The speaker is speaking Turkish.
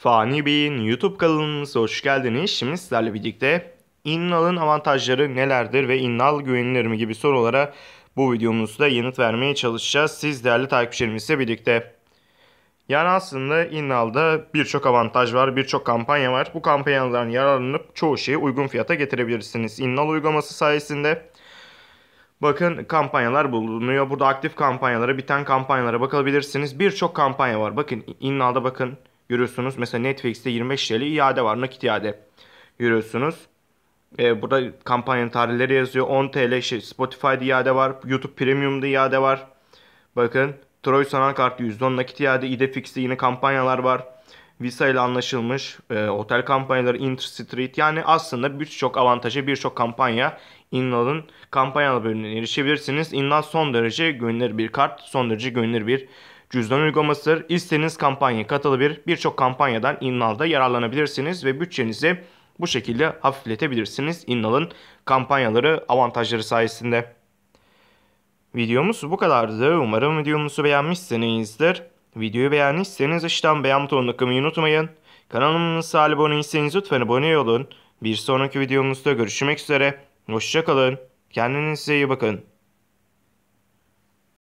Fani Bey'in YouTube kanalımıza hoş geldiniz. Şimdi sizlerle birlikte İnnal'ın avantajları nelerdir ve Innal güvenilir mi gibi sorulara bu videomuzda yanıt vermeye çalışacağız. Siz değerli takipçilerimizle birlikte. Yani aslında Innal'da birçok avantaj var, birçok kampanya var. Bu kampanyalardan yararlanıp çoğu şeyi uygun fiyata getirebilirsiniz. Innal uygulaması sayesinde Bakın kampanyalar bulunuyor. Burada aktif kampanyalara, biten kampanyalara bakabilirsiniz. Birçok kampanya var. Bakın Innal'da bakın yürüyorsunuz. Mesela Netflix'te 25 TL iade var. Nakit iade yürüyorsunuz. E, burada kampanyanın tarihleri yazıyor. 10 TL şey, Spotify'da iade var. YouTube Premium'da iade var. Bakın Troy Sanal Kartı %10 nakit iade. idefix'te yine kampanyalar var. Visa ile anlaşılmış e, otel kampanyaları Interstreet yani aslında birçok avantajı birçok kampanya Innal'ın kampanyalı bölümüne erişebilirsiniz. Innal son derece güvenilir bir kart, son derece güvenilir bir cüzdan uygulamasıdır. İstediğiniz kampanyaya bir Birçok kampanyadan İnnal'da yararlanabilirsiniz ve bütçenizi bu şekilde hafifletebilirsiniz İnnal'ın kampanyaları avantajları sayesinde. Videomuz bu kadardı. Umarım videomuzu beğenmişsinizdir. Videoyu beğendiyseniz aşağıdan beğen butonuna tıklamayı unutmayın. Kanalımıza abone değilseniz lütfen abone olun. Bir sonraki videomuzda görüşmek üzere. Hoşçakalın. Kendinize iyi bakın.